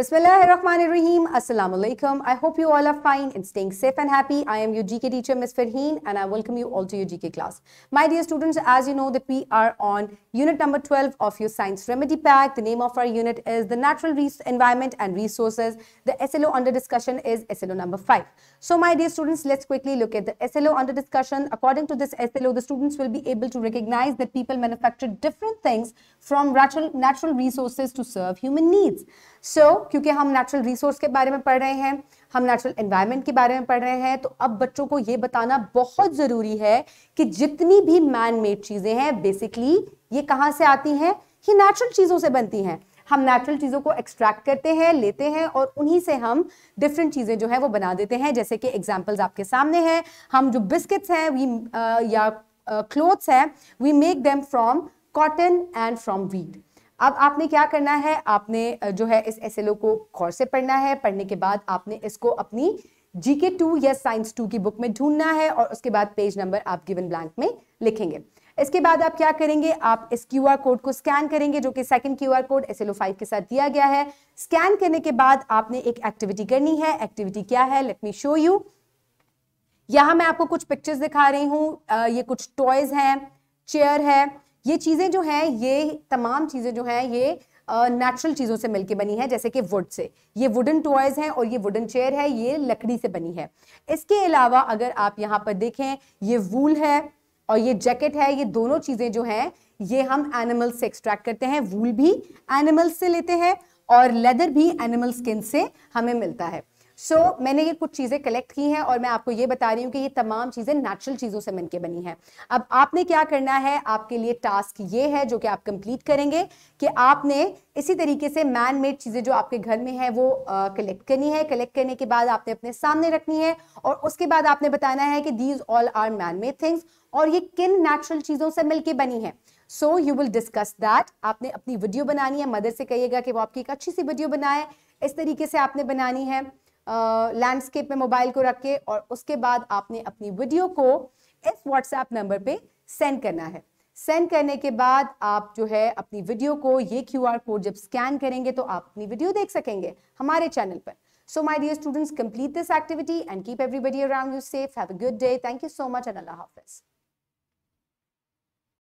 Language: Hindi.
Bismillahirrahmanirrahim. Assalamu alaikum. I hope you all are fine and staying safe and happy. I am your GK teacher, Ms. Farheen, and I welcome you all to your GK class. My dear students, as you know that we are on unit number 12 of your Science Remedy Pack. The name of our unit is the Natural Res Environment and Resources. The SLO under discussion is SLO number 5. So my dear students, let's quickly look at the SLO under discussion. According to this SLO, the students will be able to recognize that people manufacture different things from natural, natural resources to serve human needs. So क्योंकि हम नेचुरल रिसोर्स के बारे में पढ़ रहे हैं हम नेचुरल एनवायरनमेंट के बारे में पढ़ रहे हैं तो अब बच्चों को ये बताना बहुत ज़रूरी है कि जितनी भी मैन मेड चीज़ें हैं बेसिकली ये कहाँ से आती हैं ये नेचुरल चीज़ों से बनती हैं हम नेचुरल चीज़ों को एक्सट्रैक्ट करते हैं लेते हैं और उन्हीं से हम डिफरेंट चीज़ें जो है वो बना देते हैं जैसे कि एग्जाम्पल्स आपके सामने हैं हम जो बिस्किट्स हैं वी uh, या क्लोथ्स uh, हैं we make them from cotton and from wheat अब आपने क्या करना है आपने जो है इस एस को गौर से पढ़ना है पढ़ने के बाद आपने इसको अपनी जीके टू या साइंस टू की बुक में ढूंढना है और उसके बाद पेज नंबर आप गिवन ब्लैंक में लिखेंगे इसके बाद आप क्या करेंगे आप इस क्यू आर कोड को स्कैन करेंगे जो कि second Q R code S L five के साथ दिया गया है स्कैन करने के बाद आपने एक एक्टिविटी करनी है एक्टिविटी क्या है लेट मी शो यू यहां मैं आपको कुछ पिक्चर्स दिखा रही हूँ ये कुछ टॉयज हैं चेयर है ये चीज़ें जो हैं ये तमाम चीज़ें जो हैं ये नेचुरल चीज़ों से मिलके बनी है जैसे कि वुड से ये वुडन टॉयज़ हैं और ये वुडन चेयर है ये लकड़ी से बनी है इसके अलावा अगर आप यहाँ पर देखें ये वूल है और ये जैकेट है ये दोनों चीज़ें जो हैं ये हम एनिमल्स से एक्सट्रैक्ट करते हैं वूल भी एनिमल्स से लेते हैं और लेदर भी एनिमल स्किन से हमें मिलता है सो so, मैंने ये कुछ चीज़ें कलेक्ट की हैं और मैं आपको ये बता रही हूँ कि ये तमाम चीज़ें नेचुरल चीज़ों से मिलकर बनी हैं अब आपने क्या करना है आपके लिए टास्क ये है जो कि आप कंप्लीट करेंगे कि आपने इसी तरीके से मैन मेड चीज़ें जो आपके घर में है वो कलेक्ट करनी है कलेक्ट करने के बाद आपने अपने सामने रखनी है और उसके बाद आपने बताना है कि these all are man made things और ये किन नेचुरल चीज़ों से मिलकर बनी है so you will discuss that आपने अपनी वीडियो बनानी है मदर से कहिएगा कि वो आपकी एक अच्छी सी वीडियो बनाए इस तरीके से आपने बनानी है लैंडस्केप में मोबाइल को रख के और उसके बाद आपने अपनी वीडियो को इस व्हाट्सएप नंबर पे सेंड करना है सेंड करने के बाद आप जो है अपनी वीडियो को ये क्यू आर कोड जब स्कैन करेंगे तो आप अपनी वीडियो देख सकेंगे हमारे चैनल पर so my dear students complete this activity and keep everybody around you safe have a good day thank you so much and अल्लाह हाफिज़